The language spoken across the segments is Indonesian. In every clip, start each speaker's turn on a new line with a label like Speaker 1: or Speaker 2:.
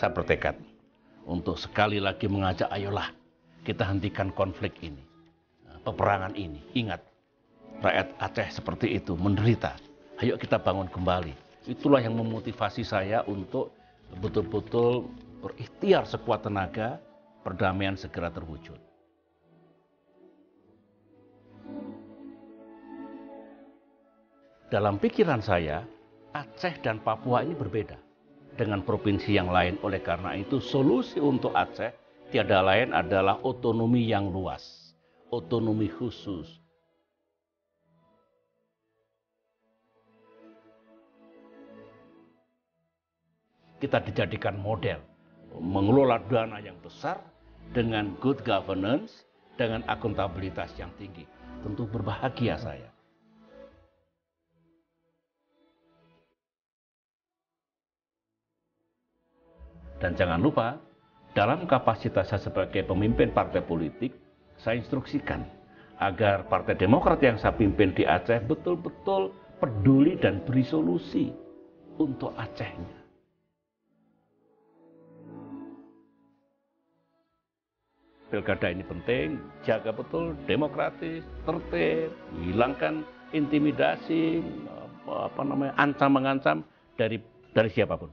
Speaker 1: Saya bertekad untuk sekali lagi mengajak ayolah kita hentikan konflik ini. Eh, peperangan ini. Ingat, rakyat Aceh seperti itu menderita. Ayo kita bangun kembali. Itulah yang memotivasi saya untuk betul-betul berikhtiar sekuat tenaga perdamaian segera terwujud. Dalam pikiran saya, Aceh dan Papua ini berbeda dengan provinsi yang lain. Oleh karena itu, solusi untuk Aceh tiada lain adalah otonomi yang luas, otonomi khusus, kita dijadikan model mengelola dana yang besar dengan good governance dengan akuntabilitas yang tinggi tentu berbahagia saya Dan jangan lupa, dalam kapasitas saya sebagai pemimpin partai politik, saya instruksikan agar Partai Demokrat yang saya pimpin di Aceh betul-betul peduli dan beri solusi untuk Acehnya. Pilkada ini penting, jaga betul demokratis, tertib, hilangkan intimidasi, apa namanya, ancam-mengancam dari dari siapapun.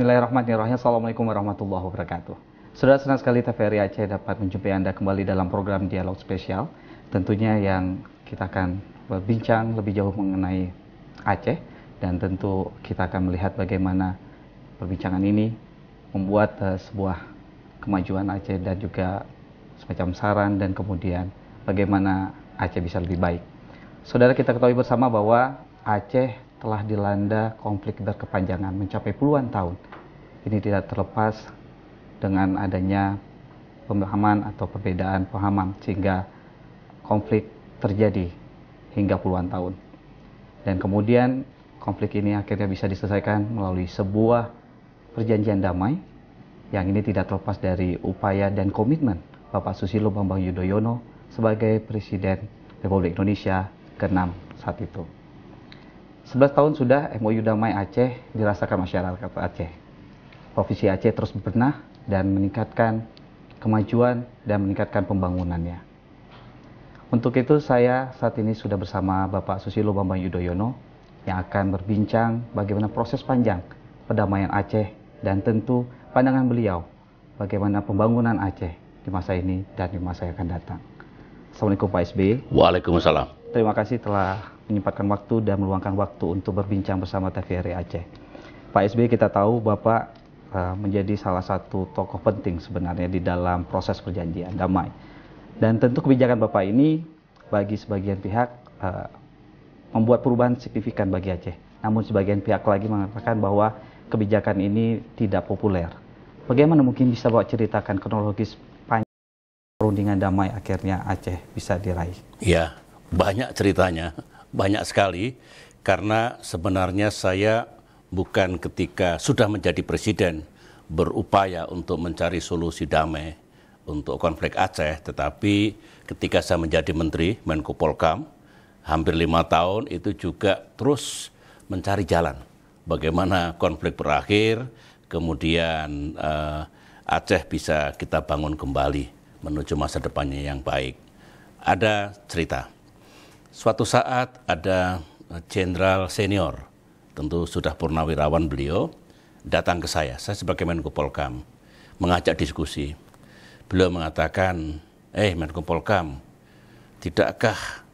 Speaker 2: Bismillahirrahmanirrahim. Assalamualaikum warahmatullahi wabarakatuh. Sudah senang sekali TVRI Aceh dapat menjumpai Anda kembali dalam program Dialog Spesial. Tentunya yang kita akan berbincang lebih jauh mengenai Aceh dan tentu kita akan melihat bagaimana perbincangan ini membuat uh, sebuah kemajuan Aceh dan juga semacam saran dan kemudian bagaimana Aceh bisa lebih baik. Saudara kita ketahui bersama bahwa Aceh telah dilanda konflik berkepanjangan mencapai puluhan tahun. Ini tidak terlepas dengan adanya pemahaman atau perbedaan pemahaman sehingga konflik terjadi hingga puluhan tahun. Dan kemudian konflik ini akhirnya bisa diselesaikan melalui sebuah perjanjian damai yang ini tidak terlepas dari upaya dan komitmen Bapak Susilo Bambang Yudhoyono sebagai Presiden Republik Indonesia ke-6 saat itu. 11 tahun sudah MOU Damai Aceh dirasakan masyarakat Aceh. Provinsi Aceh terus berbenah dan meningkatkan kemajuan dan meningkatkan pembangunannya. Untuk itu saya saat ini sudah bersama Bapak Susilo Bambang Yudhoyono yang akan berbincang bagaimana proses panjang perdamaian Aceh dan tentu pandangan beliau bagaimana pembangunan Aceh di masa ini dan di masa yang akan datang. Assalamualaikum Pak SBY. Waalaikumsalam. Terima kasih telah menyempatkan waktu dan meluangkan waktu untuk berbincang bersama TVRI Aceh. Pak SBY kita tahu Bapak eh, menjadi salah satu tokoh penting sebenarnya di dalam proses perjanjian damai. Dan tentu kebijakan Bapak ini bagi sebagian pihak eh, membuat perubahan signifikan bagi Aceh. Namun sebagian pihak lagi mengatakan bahwa kebijakan ini tidak populer. Bagaimana mungkin bisa Bapak ceritakan kronologis perundingan damai akhirnya Aceh bisa diraih?
Speaker 1: Iya banyak ceritanya banyak sekali karena sebenarnya saya bukan ketika sudah menjadi presiden berupaya untuk mencari solusi damai untuk konflik Aceh, tetapi ketika saya menjadi menteri Menko Polkam hampir lima tahun itu juga terus mencari jalan bagaimana konflik berakhir, kemudian uh, Aceh bisa kita bangun kembali menuju masa depannya yang baik. Ada cerita suatu saat ada eh, jenderal senior, tentu sudah purnawirawan beliau, datang ke saya, saya sebagai Menko Polkam, mengajak diskusi. Beliau mengatakan, eh Menko Polkam, tidakkah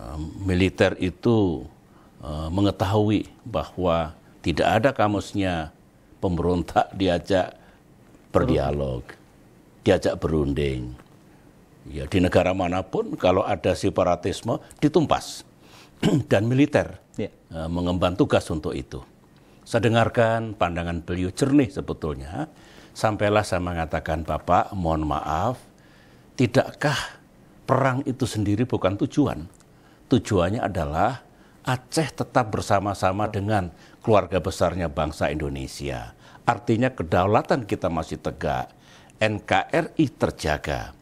Speaker 1: eh, militer itu eh, mengetahui bahwa tidak ada kamusnya pemberontak diajak berdialog, diajak berunding Ya, di negara manapun kalau ada separatisme ditumpas dan militer ya. mengemban tugas untuk itu. Saya dengarkan pandangan beliau jernih sebetulnya. Sampailah saya mengatakan, Bapak, mohon maaf, tidakkah perang itu sendiri bukan tujuan? Tujuannya adalah Aceh tetap bersama-sama dengan keluarga besarnya bangsa Indonesia. Artinya kedaulatan kita masih tegak, NKRI terjaga.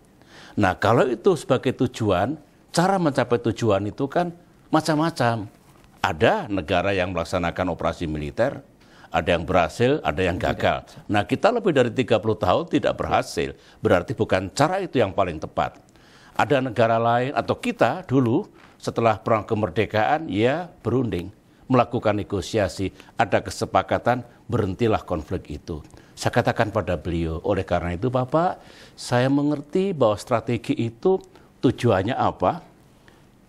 Speaker 1: Nah, kalau itu sebagai tujuan, cara mencapai tujuan itu kan macam-macam. Ada negara yang melaksanakan operasi militer, ada yang berhasil, ada yang gagal. Nah, kita lebih dari 30 tahun tidak berhasil, berarti bukan cara itu yang paling tepat. Ada negara lain atau kita dulu setelah perang kemerdekaan ya berunding, melakukan negosiasi, ada kesepakatan, berhentilah konflik itu. Saya katakan pada beliau, oleh karena itu Bapak, saya mengerti bahwa strategi itu tujuannya apa,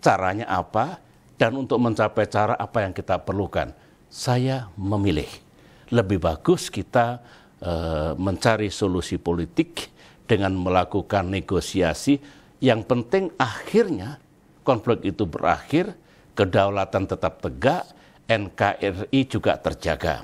Speaker 1: caranya apa, dan untuk mencapai cara apa yang kita perlukan. Saya memilih. Lebih bagus kita e, mencari solusi politik dengan melakukan negosiasi. Yang penting akhirnya konflik itu berakhir, kedaulatan tetap tegak, NKRI juga terjaga.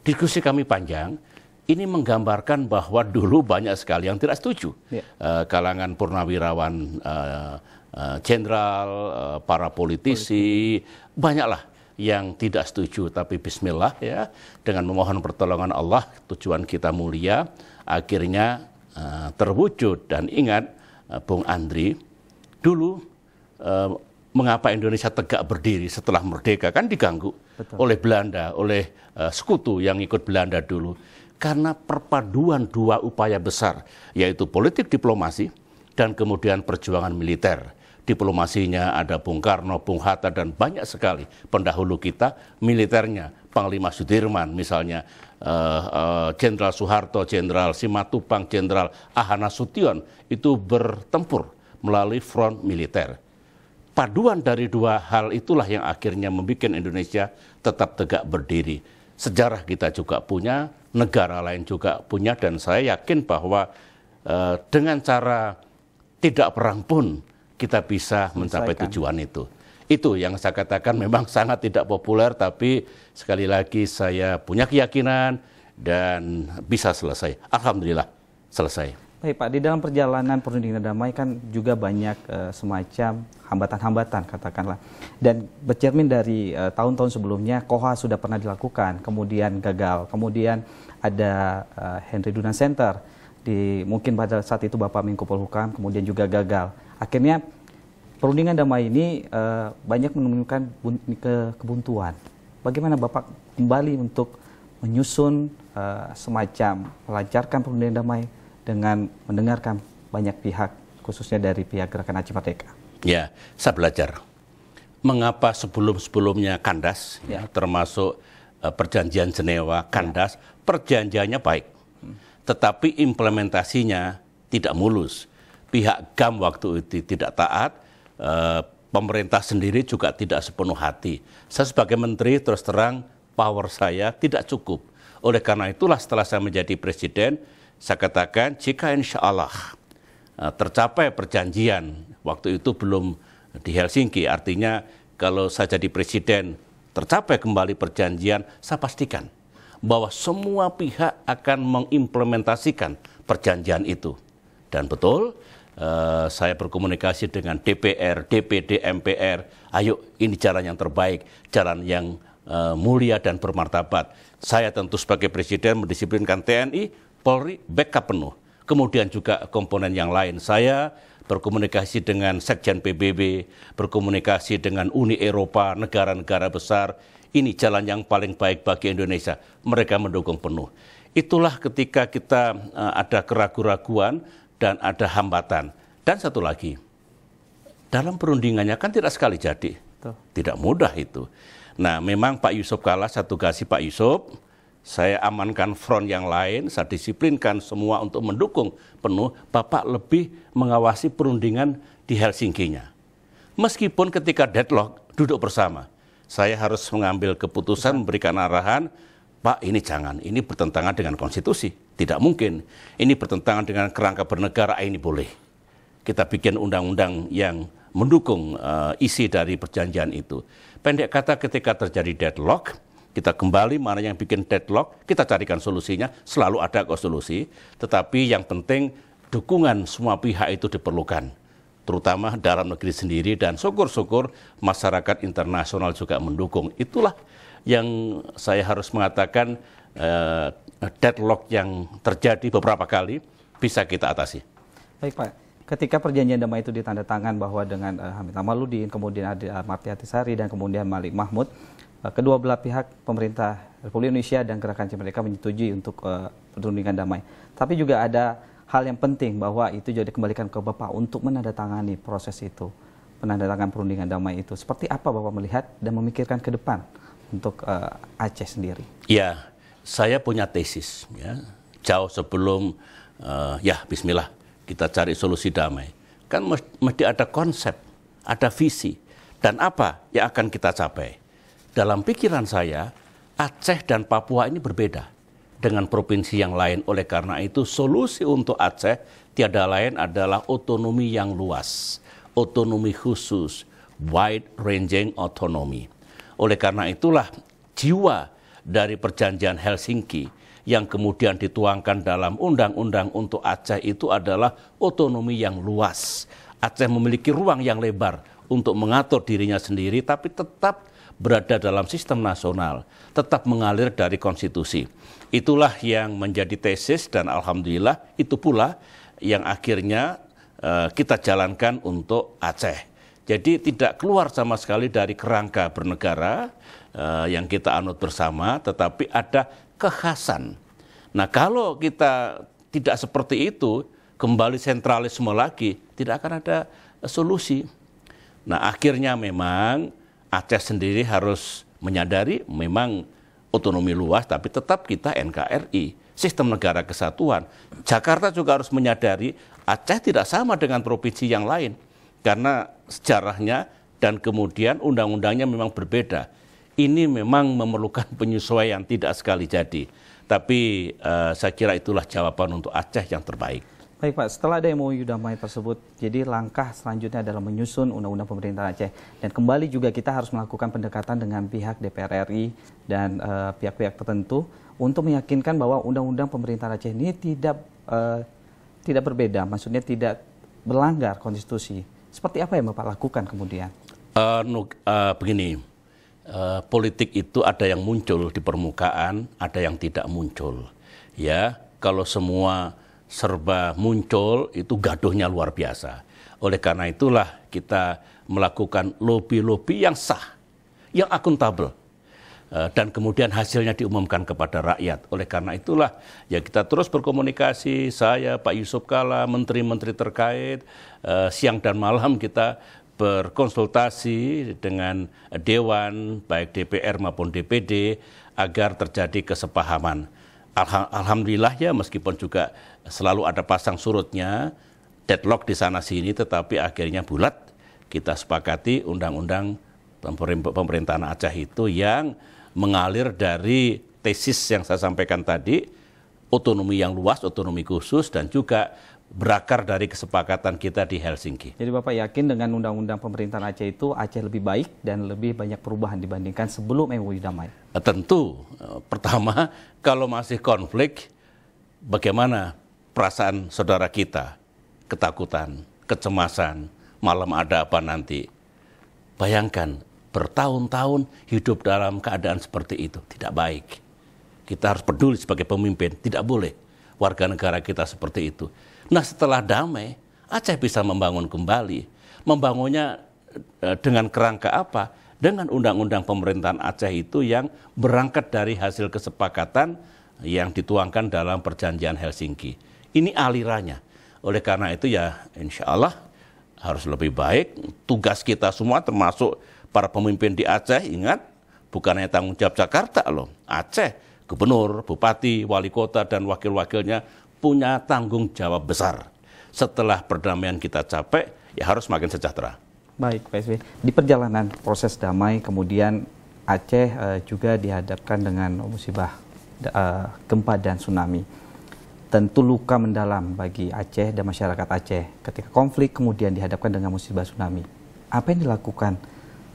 Speaker 1: Diskusi kami panjang, ini menggambarkan bahwa dulu banyak sekali yang tidak setuju. Yeah. Ya. Uh, kalangan purnawirawan eh, eh, jenderal, uh, uh, uh, para politisi, Politik. banyaklah yang tidak setuju tapi bismillah ya dengan memohon pertolongan Allah tujuan kita mulia akhirnya uh, terwujud dan ingat uh, Bung Andri dulu uh, mengapa Indonesia tegak berdiri setelah merdeka kan diganggu Betul. oleh Belanda oleh uh, sekutu yang ikut Belanda dulu karena perpaduan dua upaya besar, yaitu politik diplomasi dan kemudian perjuangan militer. Diplomasinya ada Bung Karno, Bung Hatta, dan banyak sekali pendahulu kita, militernya, Panglima Sudirman misalnya, eh, eh, Jenderal uh, uh, Soeharto, Jenderal Simatupang, Jenderal Ahana Sution, itu bertempur melalui front militer. Paduan dari dua hal itulah yang akhirnya membuat Indonesia tetap tegak berdiri. Sejarah kita juga punya, negara lain juga punya dan saya yakin bahwa eh, dengan cara tidak perang pun kita bisa mencapai tujuan itu. Itu yang saya katakan memang sangat tidak populer tapi sekali lagi saya punya keyakinan dan bisa selesai. Alhamdulillah selesai.
Speaker 2: Baik Pak, di dalam perjalanan perundingan damai kan juga banyak uh, semacam hambatan-hambatan katakanlah. Dan bercermin dari tahun eh, tahun-tahun sebelumnya Koha sudah pernah dilakukan, kemudian gagal, kemudian ada uh, Henry Dunant Center di mungkin pada saat itu Bapak Menko Polhukam kemudian juga gagal. Akhirnya perundingan damai ini uh, banyak menemukan ke kebuntuan. Bagaimana Bapak kembali untuk menyusun uh, semacam melancarkan perundingan damai dengan mendengarkan banyak pihak, khususnya dari pihak Gerakan Aji Merdeka.
Speaker 1: Ya, saya belajar mengapa sebelum-sebelumnya kandas, ya. ya termasuk eh, perjanjian Jenewa kandas, ya. perjanjiannya baik, tetapi implementasinya tidak mulus. Pihak GAM waktu itu tidak taat, eh, pemerintah sendiri juga tidak sepenuh hati. Saya sebagai menteri terus terang power saya tidak cukup. Oleh karena itulah setelah saya menjadi presiden, saya katakan jika insya Allah eh, tercapai perjanjian waktu itu belum di Helsinki, artinya kalau saya jadi presiden tercapai kembali perjanjian, saya pastikan bahwa semua pihak akan mengimplementasikan perjanjian itu. Dan betul, eh, saya berkomunikasi dengan DPR, DPD, MPR. Ayo, ini jalan yang terbaik, jalan yang eh, mulia dan bermartabat. Saya tentu sebagai presiden mendisiplinkan TNI, Polri backup penuh. Kemudian juga komponen yang lain. Saya berkomunikasi dengan Sekjen PBB, berkomunikasi dengan Uni Eropa, negara-negara besar. Ini jalan yang paling baik bagi Indonesia. Mereka mendukung penuh. Itulah ketika kita eh, ada keraguan-raguan dan ada hambatan. Dan satu lagi, dalam perundingannya kan tidak sekali jadi. Tidak mudah itu. Nah, memang Pak Yusuf kalah satu kasih Pak Yusuf, saya amankan front yang lain, saya disiplinkan semua untuk mendukung penuh, Bapak lebih mengawasi perundingan di Helsinki-nya. Meskipun ketika deadlock, duduk bersama. Saya harus mengambil keputusan, memberikan arahan, Pak ini jangan, ini bertentangan dengan konstitusi, tidak mungkin. Ini bertentangan dengan kerangka bernegara, ini boleh. Kita bikin undang-undang yang mendukung uh, isi dari perjanjian itu. Pendek kata ketika terjadi deadlock, kita kembali mana yang bikin deadlock, kita carikan solusinya, selalu ada kok solusi. Tetapi yang penting dukungan semua pihak itu diperlukan, terutama dalam negeri sendiri dan syukur-syukur masyarakat internasional juga mendukung. Itulah yang saya harus mengatakan eh, deadlock yang terjadi beberapa kali bisa kita atasi.
Speaker 2: Baik Pak, ketika perjanjian damai itu ditandatangan bahwa dengan uh, Hamid Amaluddin, kemudian ada uh, Marti Atisari, dan kemudian Malik Mahmud, Eh, kedua belah pihak pemerintah Republik Indonesia dan Gerakan Cimerdeka menyetujui untuk uh, perundingan damai. Tapi juga ada hal yang penting bahwa itu jadi kembalikan ke Bapak untuk menandatangani proses itu, penandatangan perundingan damai itu. Seperti apa Bapak melihat dan memikirkan ke depan untuk uh, Aceh sendiri?
Speaker 1: Ya, saya punya tesis ya. Jauh sebelum uh, ya bismillah kita cari solusi damai. Kan mesti ada konsep, ada visi dan apa yang akan kita capai dalam pikiran saya Aceh dan Papua ini berbeda dengan provinsi yang lain. Oleh karena itu solusi untuk Aceh tiada lain adalah otonomi yang luas, otonomi khusus, wide ranging autonomy. Oleh karena itulah jiwa dari perjanjian Helsinki yang kemudian dituangkan dalam undang-undang untuk Aceh itu adalah otonomi yang luas. Aceh memiliki ruang yang lebar untuk mengatur dirinya sendiri tapi tetap berada dalam sistem nasional tetap mengalir dari konstitusi. Itulah yang menjadi tesis dan alhamdulillah itu pula yang akhirnya uh, kita jalankan untuk Aceh. Jadi tidak keluar sama sekali dari kerangka bernegara uh, yang kita anut bersama, tetapi ada kekhasan. Nah kalau kita tidak seperti itu, kembali sentralisme lagi, tidak akan ada eh, solusi. Nah akhirnya memang Aceh sendiri harus menyadari memang otonomi luas tapi tetap kita NKRI, sistem negara kesatuan. Jakarta juga harus menyadari Aceh tidak sama dengan provinsi yang lain karena sejarahnya dan kemudian undang-undangnya memang berbeda. Ini memang memerlukan penyesuaian tidak sekali jadi. Tapi uh, saya kira itulah jawaban untuk Aceh yang terbaik.
Speaker 2: Baik Pak, setelah ada MOU damai tersebut, jadi langkah selanjutnya adalah menyusun undang-undang pemerintah Aceh. Dan kembali juga kita harus melakukan pendekatan dengan pihak DPR RI dan eh, pihak-pihak uh, tertentu untuk meyakinkan bahwa undang-undang pemerintah Aceh ini tidak uh, tidak berbeda, maksudnya tidak berlanggar konstitusi. Seperti apa yang Bapak lakukan kemudian?
Speaker 1: Uh, eh, no, uh, begini, uh, politik itu ada yang muncul di permukaan, ada yang tidak muncul. Ya, kalau semua serba muncul itu gaduhnya luar biasa. Oleh karena itulah kita melakukan lobby-lobby yang sah, yang akuntabel eh, dan kemudian hasilnya diumumkan kepada rakyat. Oleh karena itulah ya kita terus berkomunikasi saya Pak Yusuf Kala, menteri-menteri terkait eh, siang dan malam kita berkonsultasi dengan dewan baik DPR maupun DPD agar terjadi kesepahaman alhamdulillah ya meskipun juga selalu ada pasang surutnya deadlock di sana sini tetapi akhirnya bulat kita sepakati undang-undang pemerintahan Aceh itu yang mengalir dari tesis yang saya sampaikan tadi otonomi yang luas, otonomi khusus dan juga berakar dari kesepakatan kita di Helsinki.
Speaker 2: Jadi Bapak yakin dengan undang-undang pemerintahan Aceh itu Aceh lebih baik dan lebih banyak perubahan dibandingkan sebelum MUI damai?
Speaker 1: Eh, tentu. Eh, pertama, kalau masih konflik, bagaimana perasaan saudara kita? Ketakutan, kecemasan, malam ada apa nanti? Bayangkan, bertahun-tahun hidup dalam keadaan seperti itu. Tidak baik. Kita harus peduli sebagai pemimpin. Tidak boleh warga negara kita seperti itu. Nah setelah damai, Aceh bisa membangun kembali. Membangunnya e, dengan kerangka apa? Dengan undang-undang pemerintahan Aceh itu yang berangkat dari hasil kesepakatan yang dituangkan dalam perjanjian Helsinki. Ini alirannya. Oleh karena itu ya insya Allah harus lebih baik. Tugas kita semua termasuk para pemimpin di Aceh ingat bukan hanya tanggung jawab Jakarta loh. Aceh, gubernur, bupati, wali kota dan wakil-wakilnya punya tanggung jawab besar. Setelah perdamaian kita capek, ya harus makin sejahtera.
Speaker 2: Baik, Pak Sby Di perjalanan proses damai, kemudian Aceh uh, juga dihadapkan dengan musibah uh, gempa dan tsunami. Tentu luka mendalam bagi Aceh dan masyarakat Aceh ketika konflik kemudian dihadapkan dengan musibah tsunami. Apa yang dilakukan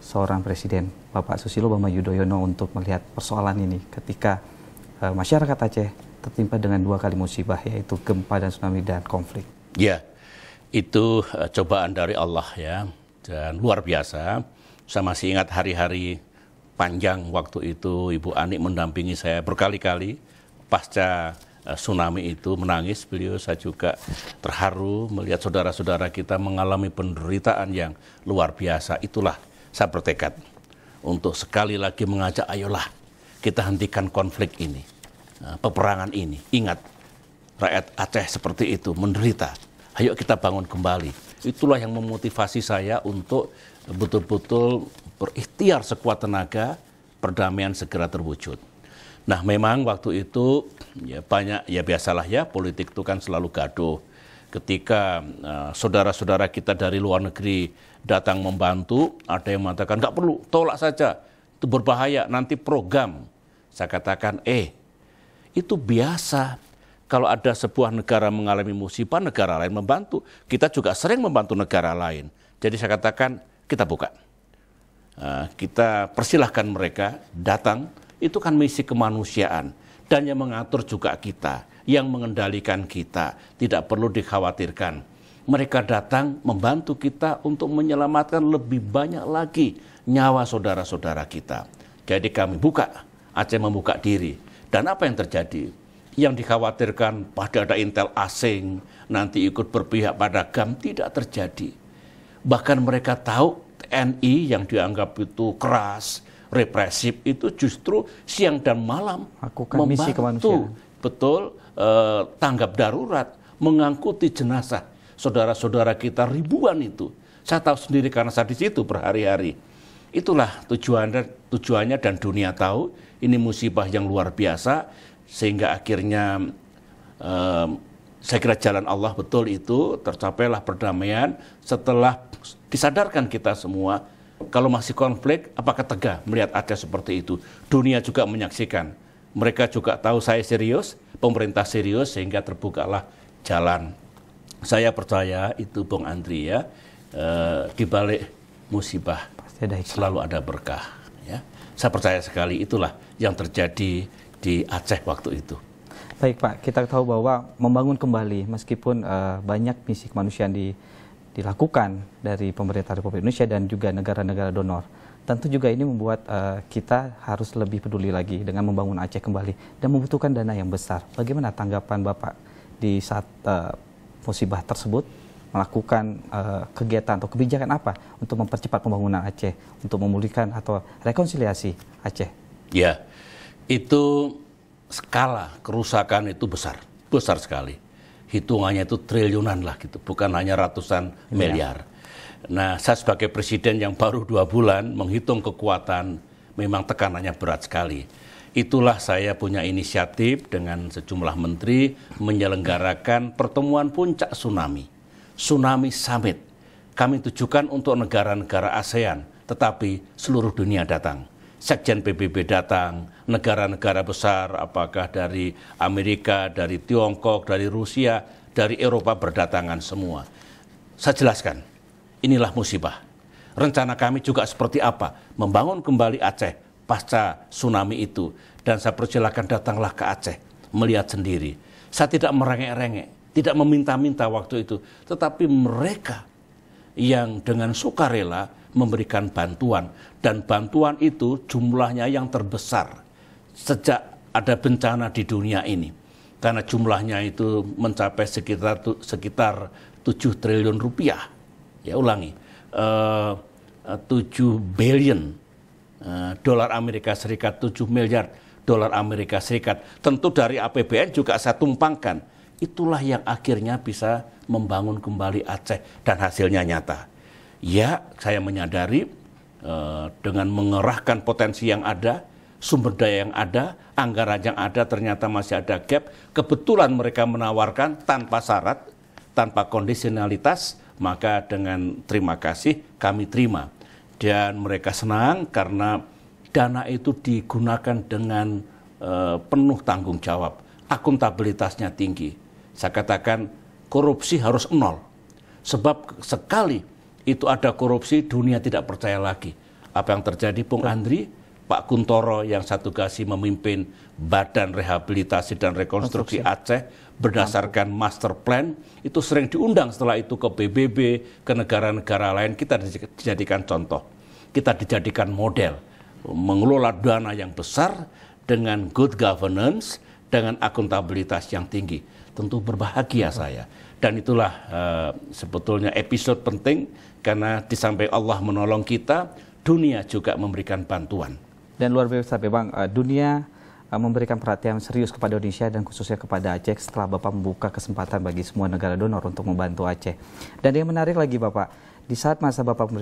Speaker 2: seorang presiden Bapak Susilo Bambang Yudhoyono untuk melihat persoalan ini ketika eh, masyarakat Aceh tertimpa dengan dua kali musibah yaitu gempa dan tsunami dan konflik.
Speaker 1: Ya, itu e, cobaan dari Allah ya dan luar biasa. Saya masih ingat hari-hari panjang waktu itu Ibu Ani mendampingi saya berkali-kali pasca e, tsunami itu menangis beliau saya juga terharu melihat saudara-saudara kita mengalami penderitaan yang luar biasa itulah saya bertekad untuk sekali lagi mengajak ayolah kita hentikan konflik ini Eh, peperangan ini. Ingat, rakyat Aceh seperti itu menderita. Ayo kita bangun kembali. Itulah yang memotivasi saya untuk betul-betul berikhtiar sekuat tenaga perdamaian segera terwujud. Nah, memang waktu itu ya banyak ya biasalah ya politik itu kan selalu gaduh. Ketika eh, saudara-saudara uh, kita dari luar negeri datang membantu, ada yang mengatakan nggak perlu, tolak saja, itu berbahaya, nanti program. Saya katakan, eh itu biasa. Kalau ada sebuah negara mengalami musibah, negara lain membantu. Kita juga sering membantu negara lain. Jadi saya katakan kita buka. Eh, kita persilahkan mereka datang. Itu kan misi kemanusiaan. Dan yang mengatur juga kita, yang mengendalikan kita. Tidak perlu dikhawatirkan mereka datang membantu kita untuk menyelamatkan lebih banyak lagi nyawa saudara-saudara kita. Jadi kami buka, Aceh membuka diri dan apa yang terjadi? Yang dikhawatirkan pada ada intel asing, nanti ikut berpihak pada GAM, tidak terjadi. Bahkan mereka tahu TNI yang dianggap itu keras, represif, itu justru siang dan malam Akukan
Speaker 2: membantu, misi kemanusiaan.
Speaker 1: betul, eh, tanggap darurat, mengangkuti jenazah saudara-saudara kita ribuan itu. Saya tahu sendiri karena saya di situ berhari-hari. Itulah tujuannya, tujuannya dan dunia tahu ini musibah yang luar biasa sehingga akhirnya um, saya kira jalan Allah betul itu tercapailah perdamaian setelah disadarkan kita semua kalau masih konflik apakah tegah melihat ada seperti itu dunia juga menyaksikan mereka juga tahu saya serius pemerintah serius sehingga terbukalah jalan saya percaya itu Bung Andri ya eh, di balik musibah selalu ada berkah saya percaya sekali itulah yang terjadi di Aceh
Speaker 2: waktu itu. Baik Pak, kita tahu bahwa membangun kembali meskipun uh, banyak misi kemanusiaan di, dilakukan dari pemerintah Republik Indonesia dan juga negara-negara donor tentu juga ini membuat uh, kita harus lebih peduli lagi dengan membangun Aceh kembali dan membutuhkan dana yang besar. Bagaimana tanggapan Bapak di saat uh, musibah tersebut? melakukan uh, kegiatan atau kebijakan apa untuk mempercepat pembangunan Aceh, untuk memulihkan atau rekonsiliasi Aceh?
Speaker 1: Ya, itu skala kerusakan itu besar, besar sekali. Hitungannya itu triliunan lah gitu, bukan hanya ratusan iya. miliar. Nah, saya sebagai presiden yang baru dua bulan menghitung kekuatan memang tekanannya berat sekali. Itulah saya punya inisiatif dengan sejumlah menteri menyelenggarakan pertemuan puncak tsunami Tsunami Summit. Kami tujukan untuk negara-negara ASEAN, tetapi seluruh dunia datang. Sekjen PBB datang, negara-negara besar apakah dari Amerika, dari Tiongkok, dari Rusia, dari Eropa berdatangan semua. Saya jelaskan, inilah musibah. Rencana kami juga seperti apa? Membangun kembali Aceh pasca tsunami itu. Dan saya persilakan datanglah ke Aceh, melihat sendiri. Saya tidak merengek-rengek tidak meminta-minta waktu itu, tetapi mereka yang dengan sukarela memberikan bantuan dan bantuan itu jumlahnya yang terbesar sejak ada bencana di dunia ini karena jumlahnya itu mencapai sekitar sekitar 7 triliun rupiah ya ulangi eh, eh, uh, 7 billion uh, dolar Amerika Serikat 7 miliar dolar Amerika Serikat tentu dari APBN juga saya tumpangkan itulah yang akhirnya bisa membangun kembali Aceh dan hasilnya nyata. Ya, saya menyadari eh, dengan mengerahkan potensi yang ada, sumber daya yang ada, anggaran yang ada ternyata masih ada gap. Kebetulan mereka menawarkan tanpa syarat, tanpa kondisionalitas, maka dengan terima kasih kami terima. Dan mereka senang karena dana itu digunakan dengan eh, penuh tanggung jawab, akuntabilitasnya tinggi saya katakan korupsi harus nol. Sebab sekali itu ada korupsi, dunia tidak percaya lagi. Apa yang terjadi, Bung Andri, Pak Kuntoro yang satu kasih memimpin Badan Rehabilitasi dan Rekonstruksi Aceh berdasarkan master plan itu sering diundang setelah itu ke PBB, ke negara-negara lain kita dijadikan contoh. Kita dijadikan model mengelola dana yang besar dengan good governance, dengan akuntabilitas yang tinggi tentu berbahagia saya. Dan itulah uh, sebetulnya episode penting karena disampaikan Allah menolong kita, dunia juga memberikan bantuan.
Speaker 2: Dan luar biasa memang uh, eh, dunia eh, memberikan perhatian serius kepada Indonesia dan khususnya kepada Aceh setelah Bapak membuka kesempatan bagi semua negara donor untuk membantu Aceh. Dan yang menarik lagi Bapak, di saat masa Bapak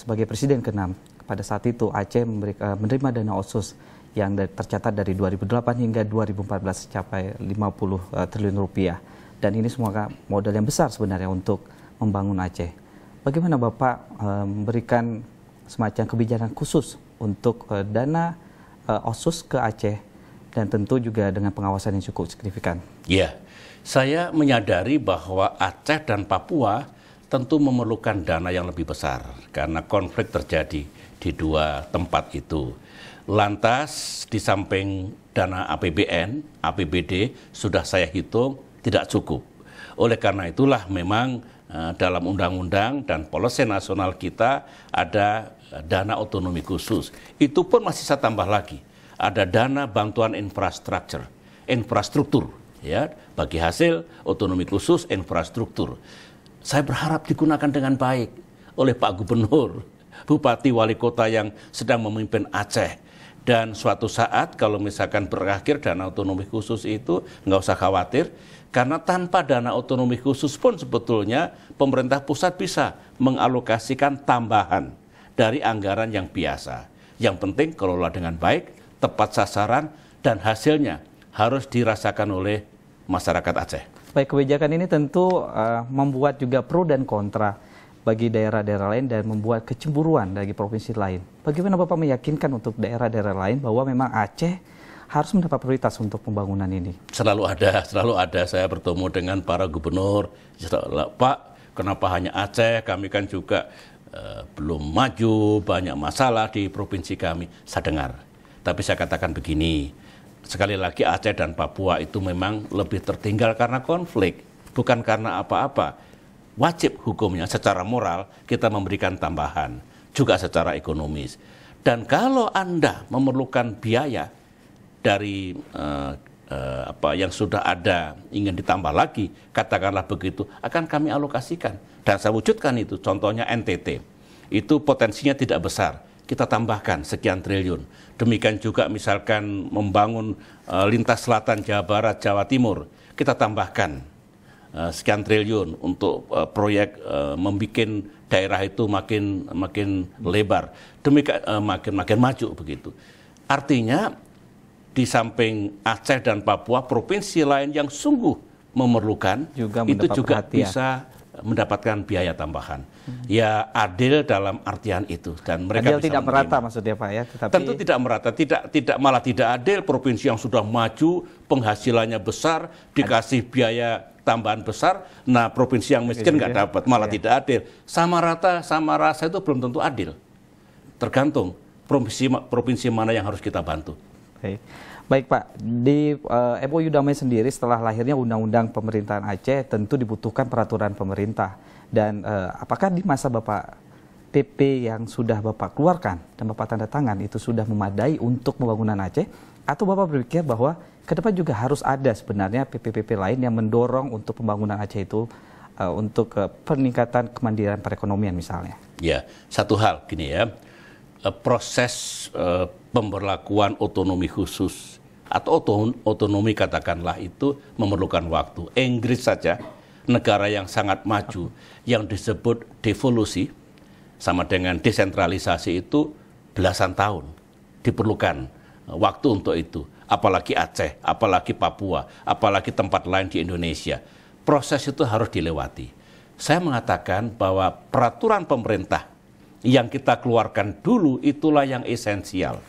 Speaker 2: sebagai Presiden ke-6, pada saat itu Aceh menerima dana osus yang tercatat dari 2008 hingga 2014 mencapai 50 eh, triliun rupiah. Dan ini semua modal yang besar sebenarnya untuk membangun Aceh. Bagaimana Bapak eh, memberikan semacam kebijakan khusus untuk eh, dana OSUS ke Aceh dan tentu juga dengan pengawasan yang cukup signifikan?
Speaker 1: Iya, saya menyadari bahwa Aceh dan Papua tentu memerlukan dana yang lebih besar karena konflik terjadi di dua tempat itu. Lantas di samping dana APBN, APBD sudah saya hitung tidak cukup. Oleh karena itulah memang eh, dalam undang-undang dan polisi nasional kita ada eh, dana otonomi khusus. Itu pun masih saya tambah lagi. Ada dana bantuan infrastruktur, infrastruktur ya bagi hasil otonomi khusus infrastruktur. Saya berharap digunakan dengan baik oleh Pak Gubernur, Bupati Wali Kota yang sedang memimpin Aceh dan suatu saat kalau misalkan berakhir dana otonomi khusus itu nggak usah khawatir karena tanpa dana otonomi khusus pun sebetulnya pemerintah pusat bisa mengalokasikan tambahan dari anggaran yang biasa. Yang penting kelola dengan baik, tepat sasaran, dan hasilnya harus dirasakan oleh masyarakat Aceh.
Speaker 2: Baik, kebijakan ini tentu uh, membuat juga pro dan kontra bagi daerah-daerah lain dan membuat kecemburuan bagi provinsi lain. Bagaimana Bapak meyakinkan untuk daerah-daerah lain bahwa memang Aceh harus mendapat prioritas untuk pembangunan ini?
Speaker 1: Selalu ada, selalu ada. Saya bertemu dengan para gubernur, Pak, kenapa hanya Aceh? Kami kan juga eh, belum maju, banyak masalah di provinsi kami. Saya dengar, tapi saya katakan begini. Sekali lagi Aceh dan Papua itu memang lebih tertinggal karena konflik, bukan karena apa-apa wajib hukumnya secara moral kita memberikan tambahan juga secara ekonomis. Dan kalau Anda memerlukan biaya dari uh, uh, apa yang sudah ada ingin ditambah lagi, katakanlah begitu, akan kami alokasikan dan saya wujudkan itu. Contohnya NTT. Itu potensinya tidak besar, kita tambahkan sekian triliun. Demikian juga misalkan membangun uh, lintas selatan Jawa Barat, Jawa Timur, kita tambahkan Eh, sekian triliun untuk uh, proyek uh, membuat daerah itu makin makin lebar demi uh, makin makin maju begitu artinya di samping Aceh dan Papua provinsi lain yang sungguh memerlukan juga itu juga perhatian. bisa mendapatkan biaya tambahan. Hmm. Ya adil dalam artian itu dan mereka adil tidak menerima. merata
Speaker 2: maksudnya Pak ya. Tetapi... Tentu
Speaker 1: tidak merata, tidak tidak malah tidak adil provinsi yang sudah maju penghasilannya besar dikasih biaya tambahan besar. Nah, provinsi yang miskin nggak ya. dapat, malah iya. tidak adil. Sama rata, sama rasa itu belum tentu adil. Tergantung provinsi provinsi mana yang harus kita bantu.
Speaker 2: Baik. Baik Pak, di uh, eh, MOU damai sendiri setelah lahirnya Undang-Undang Pemerintahan Aceh tentu dibutuhkan peraturan pemerintah. Dan uh, apakah di masa Bapak PP yang sudah Bapak keluarkan dan Bapak tanda tangan itu sudah memadai untuk pembangunan Aceh? Atau Bapak berpikir bahwa ke depan juga harus ada sebenarnya PPPP lain yang mendorong untuk pembangunan Aceh itu uh, untuk uh, peningkatan kemandirian perekonomian misalnya.
Speaker 1: Ya, satu hal gini ya, eh, proses uh, pemberlakuan otonomi khusus atau otonomi katakanlah itu memerlukan waktu. Inggris saja negara yang sangat maju yang disebut devolusi sama dengan desentralisasi itu belasan tahun diperlukan waktu untuk itu apalagi Aceh, apalagi Papua, apalagi tempat lain di Indonesia. Proses itu harus dilewati. Saya mengatakan bahwa peraturan pemerintah yang kita keluarkan dulu itulah yang esensial.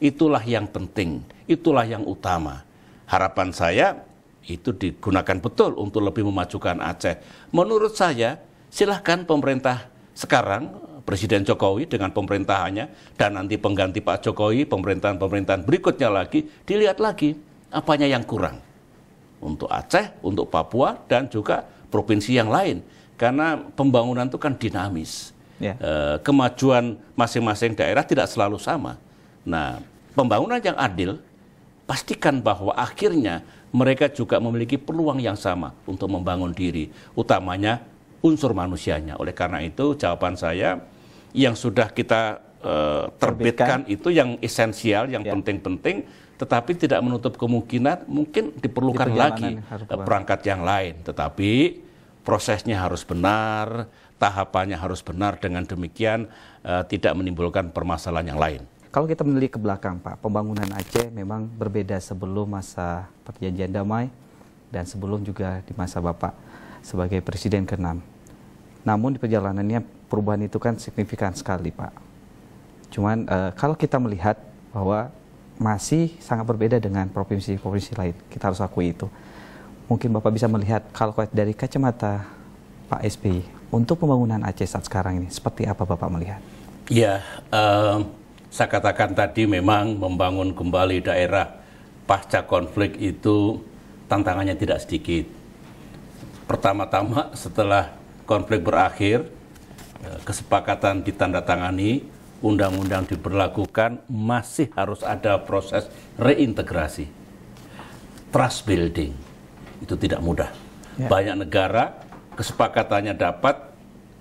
Speaker 1: Itulah yang penting, itulah yang utama. Harapan saya itu digunakan betul untuk lebih memajukan Aceh. Menurut saya, silahkan pemerintah sekarang Presiden Jokowi dengan pemerintahannya dan nanti pengganti Pak Jokowi pemerintahan-pemerintahan berikutnya lagi dilihat lagi apanya yang kurang untuk Aceh, untuk Papua dan juga provinsi yang lain karena pembangunan itu kan dinamis. Yeah. Ya. kemajuan masing-masing daerah tidak selalu sama. Nah, pembangunan yang adil pastikan bahwa akhirnya mereka juga memiliki peluang yang sama untuk membangun diri, utamanya unsur manusianya. Oleh karena itu, jawaban saya yang sudah kita uh, terbitkan, terbitkan itu yang esensial, yang ya. penting-penting, yeah. tetapi tidak menutup kemungkinan mungkin diperlukan lagi eh, perangkat yang lain. Tetapi prosesnya harus benar, tahapannya harus benar. Dengan demikian uh, tidak menimbulkan permasalahan yang lain.
Speaker 2: Kalau kita menilik ke belakang, Pak, pembangunan Aceh memang berbeda sebelum masa perjanjian damai dan sebelum juga di masa Bapak sebagai Presiden ke-6. Namun di perjalanannya perubahan itu kan signifikan sekali, Pak. Cuman uh, kalau kita melihat bahwa masih sangat berbeda dengan provinsi-provinsi lain, kita harus akui itu. Mungkin Bapak bisa melihat kalau dari kacamata Pak SBY untuk pembangunan Aceh saat sekarang ini, seperti apa Bapak melihat?
Speaker 1: Ya, um, saya katakan tadi memang membangun kembali daerah pasca konflik itu tantangannya tidak sedikit. Pertama-tama setelah konflik berakhir, Ya, kesepakatan ditandatangani, undang-undang diberlakukan, masih harus ada proses reintegrasi. Trust building itu tidak mudah. Ya. Banyak negara kesepakatannya dapat,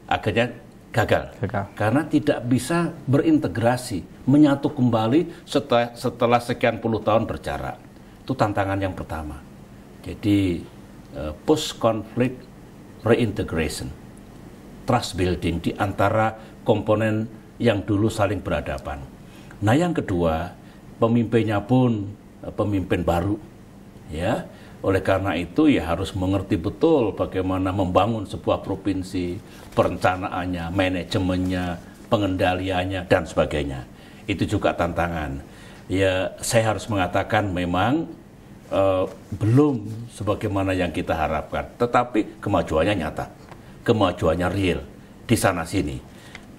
Speaker 1: akhirnya gagal. gagal. Karena tidak bisa berintegrasi, menyatu kembali setelah, setelah sekian puluh tahun berjarak. Itu tantangan yang pertama. Jadi eh, post conflict reintegration trust building di antara komponen yang dulu saling berhadapan. Nah, yang kedua, pemimpinnya pun eh, pemimpin baru. Ya. Oleh karena itu ya harus mengerti betul bagaimana membangun sebuah provinsi, perencanaannya, manajemennya, pengendaliannya dan sebagainya. Itu juga tantangan. Ya, saya harus mengatakan memang uh, belum sebagaimana yang kita harapkan, tetapi kemajuannya nyata kemajuannya real di sana sini.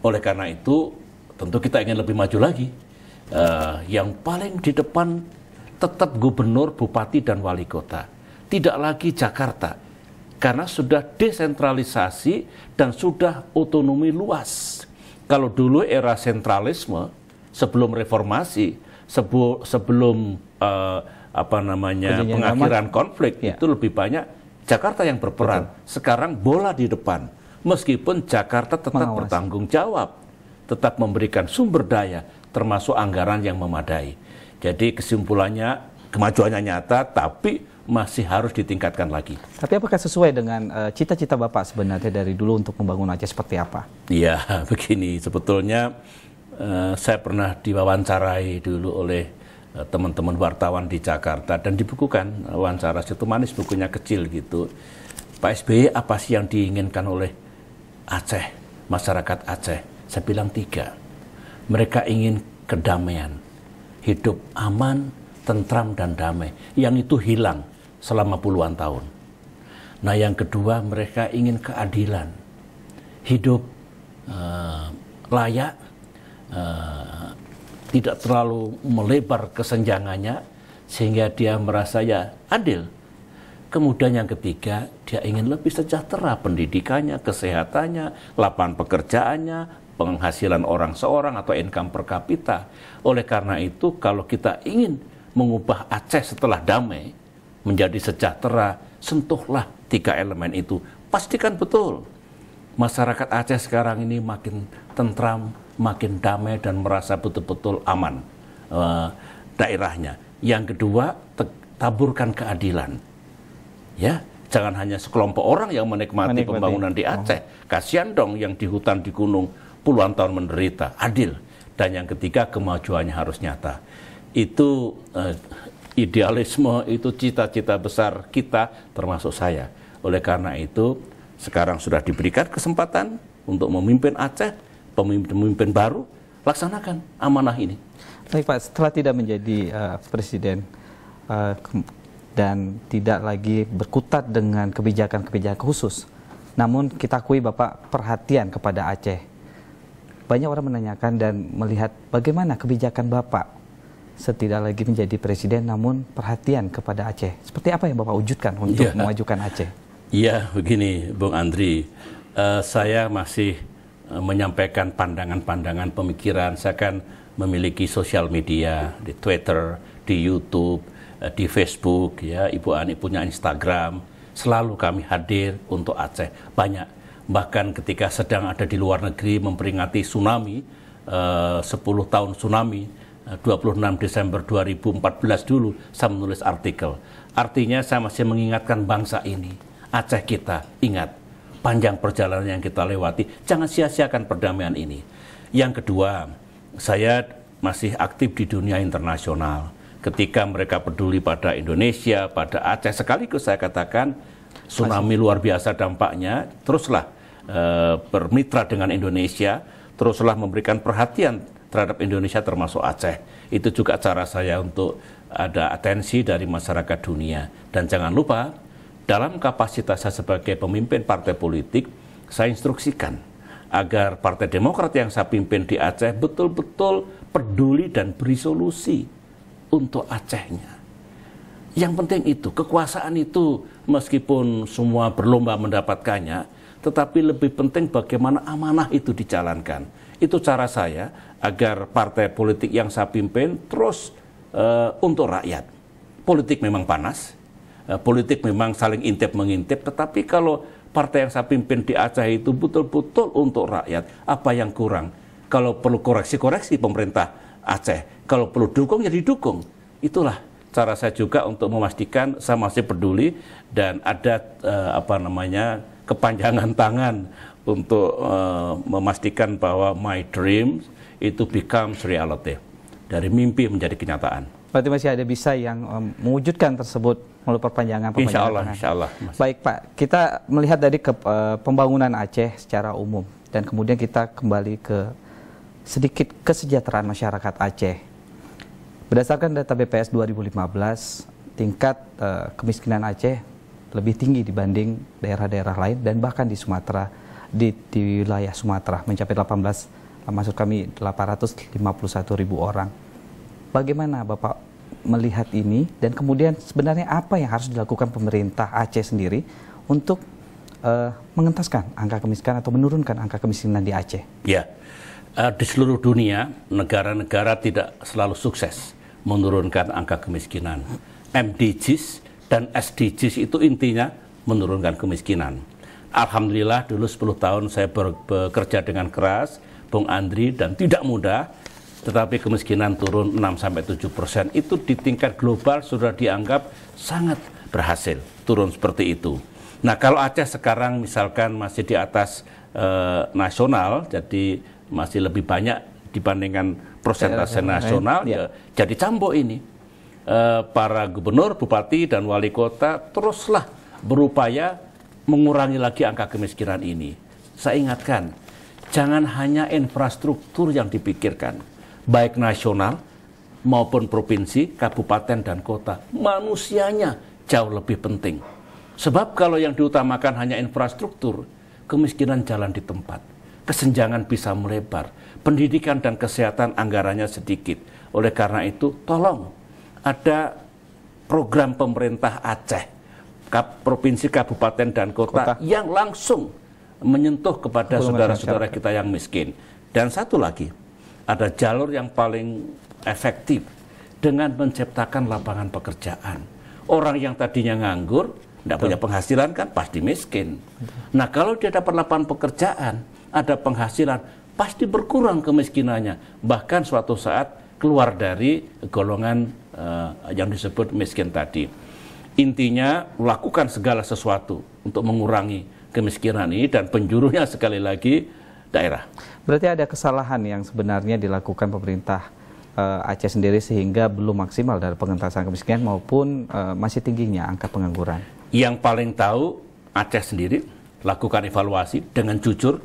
Speaker 1: Oleh karena itu, tentu kita ingin lebih maju lagi. Uh, yang paling di depan tetap gubernur, bupati, dan wali kota. Tidak lagi Jakarta, karena sudah desentralisasi dan sudah otonomi luas. Kalau dulu era sentralisme, sebelum reformasi, sebu sebelum uh, apa namanya Penjennya pengakhiran amat. konflik ya. itu lebih banyak Jakarta yang berperan. Betul. Sekarang bola di depan. Meskipun Jakarta tetap bertanggung jawab, tetap memberikan sumber daya, termasuk anggaran yang memadai. Jadi kesimpulannya kemajuannya nyata, tapi masih harus ditingkatkan lagi.
Speaker 2: Tapi apakah sesuai dengan eh, cita-cita uh, Bapak sebenarnya dari dulu untuk membangun Aceh seperti apa?
Speaker 1: Iya, begini sebetulnya uh, saya pernah diwawancarai dulu oleh Eh, teman-teman wartawan di Jakarta dan dibukukan eh, wawancara situ manis bukunya kecil gitu. Pak SBY e, apa sih yang diinginkan oleh Aceh, masyarakat Aceh? Saya bilang tiga. Mereka ingin kedamaian, hidup aman, tentram dan damai. Yang itu hilang selama puluhan tahun. Nah yang kedua mereka ingin keadilan, hidup uh, layak, tidak terlalu melebar kesenjangannya sehingga dia merasa ya adil. Kemudian yang ketiga, dia ingin lebih sejahtera pendidikannya, kesehatannya, lapangan pekerjaannya, penghasilan orang seorang atau income per kapita. Oleh karena itu, kalau kita ingin mengubah Aceh setelah damai menjadi sejahtera, sentuhlah tiga elemen itu. Pastikan betul masyarakat Aceh sekarang ini makin tentram, makin damai dan merasa betul-betul aman uh, daerahnya. Yang kedua, taburkan keadilan. Ya, jangan hanya sekelompok orang yang menikmati, menikmati. pembangunan di oh. Aceh. Kasihan dong yang di hutan di gunung puluhan tahun menderita. Adil. Dan yang ketiga, kemajuannya harus nyata. Itu uh, idealisme, itu cita-cita besar kita termasuk saya. Oleh karena itu, sekarang sudah diberikan kesempatan untuk memimpin Aceh pemimpin-pemimpin baru laksanakan amanah ini.
Speaker 2: Baik Pak, setelah tidak menjadi uh, presiden uh, dan tidak lagi berkutat dengan kebijakan-kebijakan khusus, namun kita akui Bapak perhatian kepada Aceh. Banyak orang menanyakan dan melihat bagaimana kebijakan Bapak setidak lagi menjadi presiden namun perhatian kepada Aceh. Seperti apa yang Bapak wujudkan untuk ya. memajukan Aceh?
Speaker 1: Iya, begini Bung Andri. Uh, saya masih Eh, menyampaikan pandangan-pandangan pemikiran. Saya kan memiliki sosial media di Twitter, di YouTube, eh, di Facebook, ya Ibu Ani punya Instagram. Selalu kami hadir untuk Aceh banyak. Bahkan ketika sedang ada di luar negeri memperingati tsunami eh, 10 tahun tsunami 26 eh, Desember 2014 dulu saya menulis artikel. Artinya saya masih mengingatkan bangsa ini, Aceh kita, ingat panjang perjalanan yang kita lewati. Jangan sia-siakan perdamaian ini. Yang kedua, saya masih aktif di dunia internasional. Ketika mereka peduli pada Indonesia, pada Aceh, sekaligus saya katakan tsunami luar biasa dampaknya. Teruslah e, bermitra dengan Indonesia, teruslah memberikan perhatian terhadap Indonesia termasuk Aceh. Itu juga cara saya untuk ada atensi dari masyarakat dunia. Dan jangan lupa dalam kapasitas saya sebagai pemimpin partai politik, saya instruksikan agar Partai Demokrat yang saya pimpin di Aceh betul-betul peduli dan beri solusi untuk Acehnya. Yang penting itu, kekuasaan itu meskipun semua berlomba mendapatkannya, tetapi lebih penting bagaimana amanah itu dijalankan. Itu cara saya agar partai politik yang saya pimpin terus uh, untuk rakyat. Politik memang panas, Eh, politik memang saling intip mengintip, tetapi kalau partai yang saya pimpin di Aceh itu betul-betul untuk rakyat, apa yang kurang? Kalau perlu koreksi-koreksi pemerintah Aceh, kalau perlu dukung ya didukung. Itulah cara saya juga untuk memastikan saya masih peduli dan ada eh, apa namanya kepanjangan tangan untuk uh, memastikan bahwa my dreams itu becomes reality dari mimpi menjadi kenyataan.
Speaker 2: Berarti masih ada bisa yang eh, mewujudkan tersebut melalui perpanjangan perpanjangan. Insya Allah, insya Allah. Baik Pak, kita melihat dari ke, uh, pembangunan Aceh secara umum dan kemudian kita kembali ke sedikit kesejahteraan masyarakat Aceh. Berdasarkan data BPS 2015, tingkat uh, kemiskinan Aceh lebih tinggi dibanding daerah-daerah lain dan bahkan di Sumatera di, di wilayah Sumatera mencapai 18 maksud kami 851 ribu orang. Bagaimana Bapak melihat ini dan kemudian sebenarnya apa yang harus dilakukan pemerintah Aceh sendiri untuk uh, mengentaskan angka kemiskinan atau menurunkan angka kemiskinan di Aceh?
Speaker 1: Ya, uh, di seluruh dunia negara-negara tidak selalu sukses menurunkan angka kemiskinan. MDGs dan SDGs itu intinya menurunkan kemiskinan. Alhamdulillah dulu 10 tahun saya bekerja dengan keras, Bung Andri dan tidak mudah tetapi kemiskinan turun 6 7 persen itu di tingkat global sudah dianggap sangat berhasil turun seperti itu. Nah kalau Aceh sekarang misalkan masih di atas eh, nasional, jadi masih lebih banyak dibandingkan persentase nasional, iya. ya, jadi campur ini eh, para gubernur, bupati dan wali kota teruslah berupaya mengurangi lagi angka kemiskinan ini. Saya ingatkan, jangan hanya infrastruktur yang dipikirkan baik nasional maupun provinsi, kabupaten dan kota. Manusianya jauh lebih penting. Sebab kalau yang diutamakan hanya infrastruktur, kemiskinan jalan di tempat, kesenjangan bisa melebar, pendidikan dan kesehatan anggarannya sedikit. Oleh karena itu, tolong ada program pemerintah Aceh, provinsi, kabupaten dan kota, kota. yang langsung menyentuh kepada saudara-saudara kita yang miskin. Dan satu lagi, ada jalur yang paling efektif dengan menciptakan lapangan pekerjaan. Orang yang tadinya nganggur, tidak punya penghasilan kan pasti miskin. Nah kalau dia dapat lapangan pekerjaan, ada penghasilan, pasti berkurang kemiskinannya. Bahkan suatu saat keluar dari golongan uh, yang disebut miskin tadi. Intinya lakukan segala sesuatu untuk mengurangi kemiskinan ini dan penjurunya sekali lagi daerah.
Speaker 2: Berarti ada kesalahan yang sebenarnya dilakukan pemerintah uh, Aceh sendiri sehingga belum maksimal dari pengentasan kemiskinan maupun uh, masih tingginya angka pengangguran.
Speaker 1: Yang paling tahu Aceh sendiri lakukan evaluasi dengan jujur,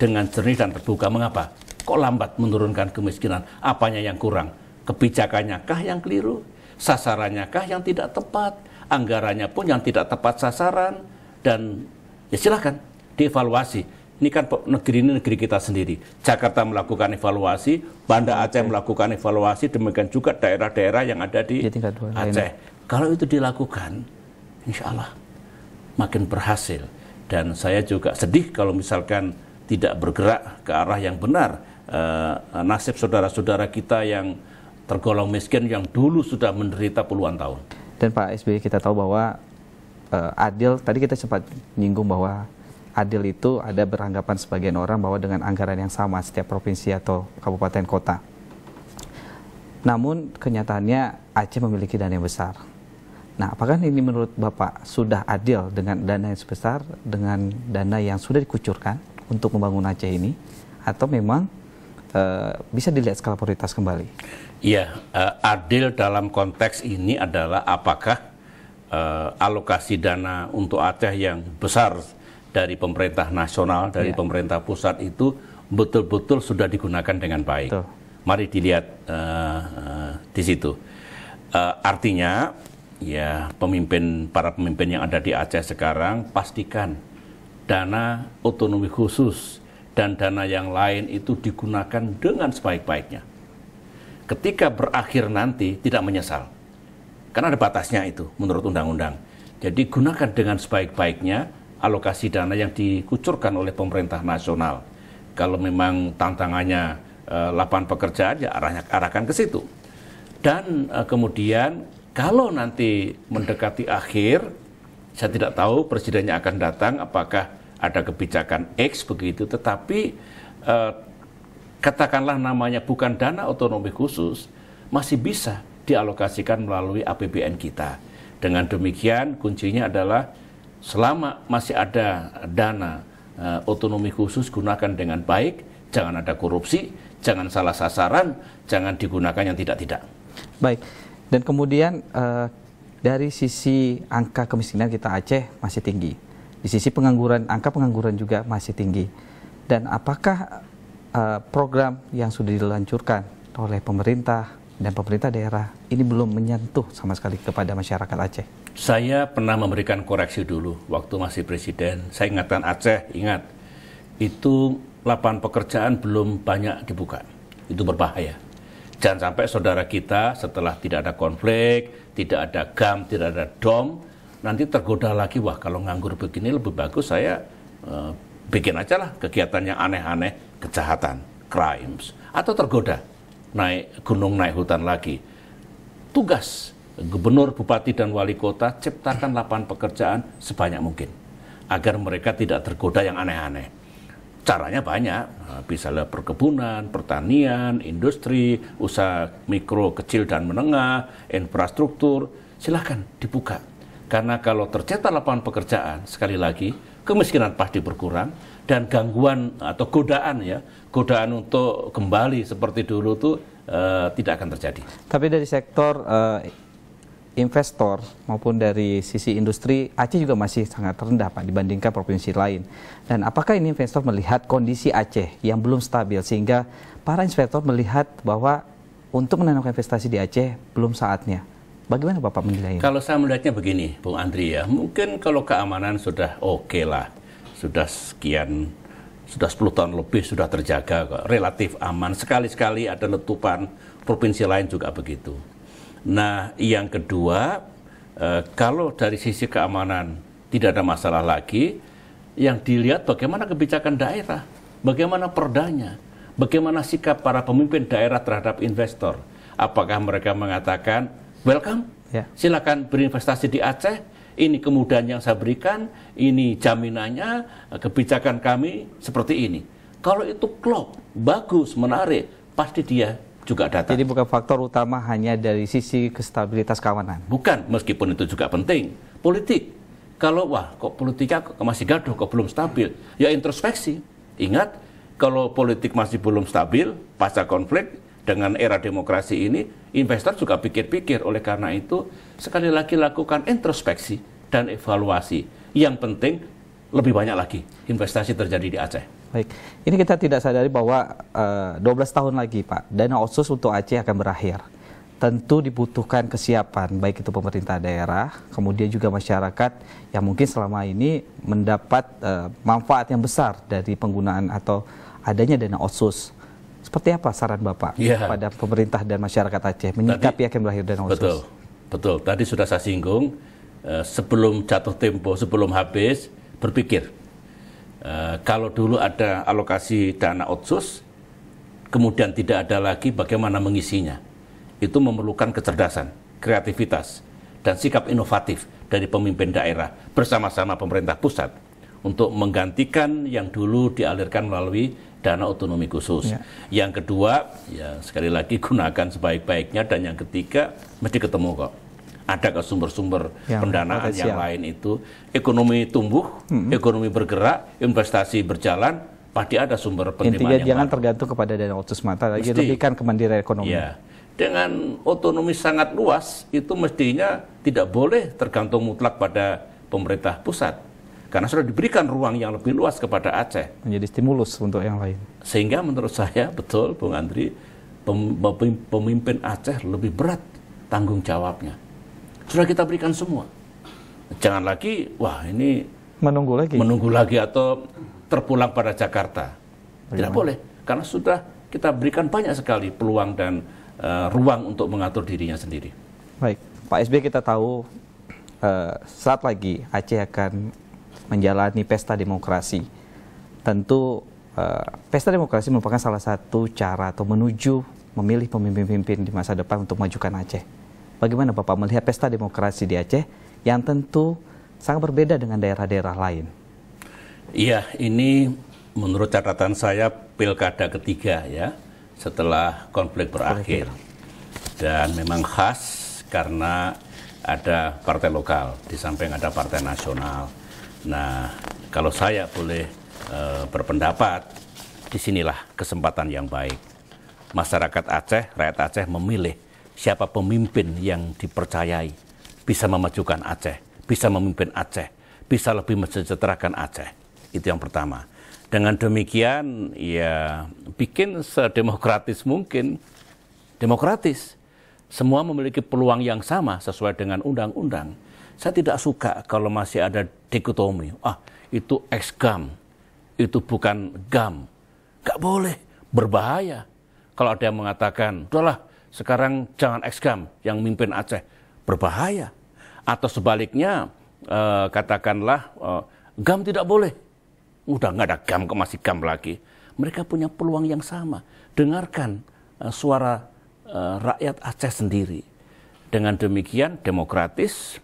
Speaker 1: dengan jernih dan terbuka. Mengapa? Kok lambat menurunkan kemiskinan? Apanya yang kurang? Kebijakannya kah yang keliru? Sasarannya kah yang tidak tepat? Anggarannya pun yang tidak tepat sasaran dan ya silahkan dievaluasi ini kan negeri ini negeri kita sendiri. Jakarta melakukan evaluasi, Banda Aceh melakukan evaluasi, demikian juga daerah-daerah yang ada di Aceh. Kalau itu dilakukan, insya Allah makin berhasil. Dan saya juga sedih kalau misalkan tidak bergerak ke arah yang benar. Eh, nasib saudara-saudara kita yang tergolong miskin yang dulu sudah menderita puluhan tahun.
Speaker 2: Dan Pak SBY kita tahu bahwa eh, adil, tadi kita sempat nyinggung bahwa adil itu ada beranggapan sebagian orang bahwa dengan anggaran yang sama setiap provinsi atau kabupaten kota. Namun kenyataannya Aceh memiliki dana yang besar. Nah, apakah ini menurut Bapak sudah adil dengan dana yang sebesar dengan dana yang sudah dikucurkan untuk membangun Aceh ini atau memang e, bisa dilihat skala prioritas kembali?
Speaker 1: Iya, uh, adil dalam konteks ini adalah apakah uh, alokasi dana untuk Aceh yang besar dari pemerintah nasional, dari yeah. pemerintah pusat itu betul-betul sudah digunakan dengan baik. Betul. Mari dilihat uh, uh, di situ. Uh, artinya ya pemimpin para pemimpin yang ada di Aceh sekarang pastikan dana otonomi khusus dan dana yang lain itu digunakan dengan sebaik-baiknya. Ketika berakhir nanti tidak menyesal. Karena ada batasnya itu menurut undang-undang. Jadi gunakan dengan sebaik-baiknya alokasi dana yang dikucurkan oleh pemerintah nasional. Kalau memang tantangannya eh, lapangan pekerjaan ya arahnya arahkan ke situ. Dan eh, kemudian kalau nanti mendekati akhir saya tidak tahu presidennya akan datang apakah ada kebijakan X begitu tetapi eh, katakanlah namanya bukan dana otonomi khusus masih bisa dialokasikan melalui APBN kita. Dengan demikian kuncinya adalah selama masih ada dana uh, otonomi khusus gunakan dengan baik, jangan ada korupsi, jangan salah sasaran, jangan digunakan yang tidak-tidak.
Speaker 2: Baik. Dan kemudian uh, dari sisi angka kemiskinan kita Aceh masih tinggi. Di sisi pengangguran, angka pengangguran juga masih tinggi. Dan apakah uh, program yang sudah diluncurkan oleh pemerintah dan pemerintah daerah ini belum menyentuh sama sekali kepada masyarakat Aceh?
Speaker 1: Saya pernah memberikan koreksi dulu waktu masih presiden. Saya ingatkan Aceh, ingat itu lapangan pekerjaan belum banyak dibuka. Itu berbahaya. Jangan sampai saudara kita setelah tidak ada konflik, tidak ada gam, tidak ada dom, nanti tergoda lagi wah kalau nganggur begini lebih bagus saya uh, bikin aja lah kegiatan yang aneh-aneh, kejahatan, crimes atau tergoda naik gunung naik hutan lagi. Tugas gubernur, bupati, dan wali kota ciptakan lapangan pekerjaan sebanyak mungkin agar mereka tidak tergoda yang aneh-aneh. Caranya banyak, nah, bisa misalnya perkebunan, pertanian, industri, usaha mikro, kecil, dan menengah, infrastruktur, silahkan dibuka. Karena kalau tercetak lapangan pekerjaan, sekali lagi, kemiskinan pasti berkurang, dan gangguan atau godaan ya godaan untuk kembali seperti dulu itu uh, eh, tidak
Speaker 2: akan terjadi. Tapi dari sektor uh, investor maupun dari sisi industri Aceh juga masih sangat rendah Pak dibandingkan provinsi lain. Dan apakah ini investor melihat kondisi Aceh yang belum stabil sehingga para investor melihat bahwa untuk menanamkan investasi di Aceh belum saatnya. Bagaimana Bapak menilainya?
Speaker 1: Kalau saya melihatnya begini, Bung Andri ya, mungkin kalau keamanan sudah oke okay lah, sudah sekian, sudah 10 tahun lebih sudah terjaga relatif aman. Sekali-sekali ada letupan, provinsi lain juga begitu. Nah, yang kedua, eh, kalau dari sisi keamanan tidak ada masalah lagi, yang dilihat bagaimana kebijakan daerah, bagaimana perdanya, bagaimana sikap para pemimpin daerah terhadap investor. Apakah mereka mengatakan welcome, ya. silakan berinvestasi di Aceh, ini kemudahan yang saya berikan, ini jaminannya, eh, kebijakan kami seperti
Speaker 2: ini. Kalau itu klop, bagus, menarik, pasti dia juga datang. Jadi bukan faktor utama hanya dari sisi kestabilitas kawanan. Bukan, meskipun
Speaker 1: itu juga penting. Politik. Kalau wah kok politiknya masih gaduh, kok belum stabil, ya introspeksi. Ingat, kalau politik masih belum stabil pasca konflik dengan era demokrasi ini, investor juga pikir-pikir. Oleh karena itu, sekali lagi lakukan introspeksi dan evaluasi. Yang penting lebih banyak lagi investasi terjadi di Aceh.
Speaker 2: Baik, ini kita tidak sadari bahwa uh, eh, 12 tahun lagi Pak, dana otsus untuk Aceh akan berakhir. Tentu dibutuhkan kesiapan, baik itu pemerintah daerah, kemudian juga masyarakat yang mungkin selama ini mendapat uh, manfaat yang besar dari penggunaan atau adanya dana otsus. Seperti apa saran Bapak ya. pada pemerintah dan masyarakat Aceh menyikapi akan berakhir dana otsus? Betul,
Speaker 1: betul. Tadi sudah saya singgung, uh, sebelum jatuh tempo, sebelum habis, berpikir Eh, kalau dulu ada alokasi dana otsus, kemudian tidak ada lagi bagaimana mengisinya. Itu memerlukan kecerdasan, kreativitas, dan sikap inovatif dari pemimpin daerah bersama-sama pemerintah pusat untuk menggantikan yang dulu dialirkan melalui dana otonomi khusus. Ya. Yang kedua, ya sekali lagi gunakan sebaik-baiknya dan yang ketiga mesti ketemu kok ada ke sumber-sumber ya, pendanaan yang lain itu ekonomi tumbuh hmm. ekonomi bergerak investasi berjalan pasti ada sumber penerimaan intinya yang jangan
Speaker 2: baru. tergantung kepada dana otsus mata lagi Mesti, lebihkan kemandirian ekonomi ya.
Speaker 1: dengan otonomi sangat luas itu mestinya tidak boleh tergantung mutlak pada pemerintah pusat karena sudah diberikan ruang yang lebih luas kepada Aceh menjadi stimulus untuk yang lain sehingga menurut saya betul Bung Andri pemimpin Aceh lebih berat tanggung jawabnya sudah kita berikan semua. Jangan lagi, wah ini
Speaker 2: menunggu lagi, menunggu lagi
Speaker 1: atau terpulang pada Jakarta. Tidak iya. boleh, karena sudah kita berikan banyak sekali peluang dan uh, ruang untuk mengatur dirinya sendiri.
Speaker 2: Baik, Pak SB kita tahu uh, saat lagi Aceh akan menjalani pesta demokrasi. Tentu uh, pesta demokrasi merupakan salah satu cara atau menuju memilih pemimpin-pemimpin di masa depan untuk majukan Aceh. Bagaimana Bapak melihat pesta demokrasi di Aceh yang tentu sangat berbeda dengan daerah-daerah lain?
Speaker 1: Iya, ini menurut catatan saya pilkada ketiga ya setelah konflik berakhir. Ya. Dan memang khas karena ada partai lokal, di samping ada partai nasional. Nah, kalau saya boleh e, berpendapat, disinilah kesempatan yang baik. Masyarakat Aceh, rakyat Aceh memilih siapa pemimpin yang dipercayai bisa memajukan Aceh, bisa memimpin Aceh, bisa lebih mensejahterakan Aceh. Itu yang pertama. Dengan demikian, ya bikin sedemokratis mungkin, demokratis. Semua memiliki peluang yang sama sesuai dengan undang-undang. Saya tidak suka kalau masih ada dikotomi. Ah, itu ex-gam, itu bukan gam. Gak boleh, berbahaya. Kalau ada yang mengatakan, udahlah sekarang jangan ekskam yang mimpin Aceh. Berbahaya. Atau sebaliknya, uh, katakanlah uh, gam tidak boleh. Udah nggak ada gam, kok masih gam lagi. Mereka punya peluang yang sama. Dengarkan uh, suara uh, rakyat Aceh sendiri. Dengan demikian demokratis,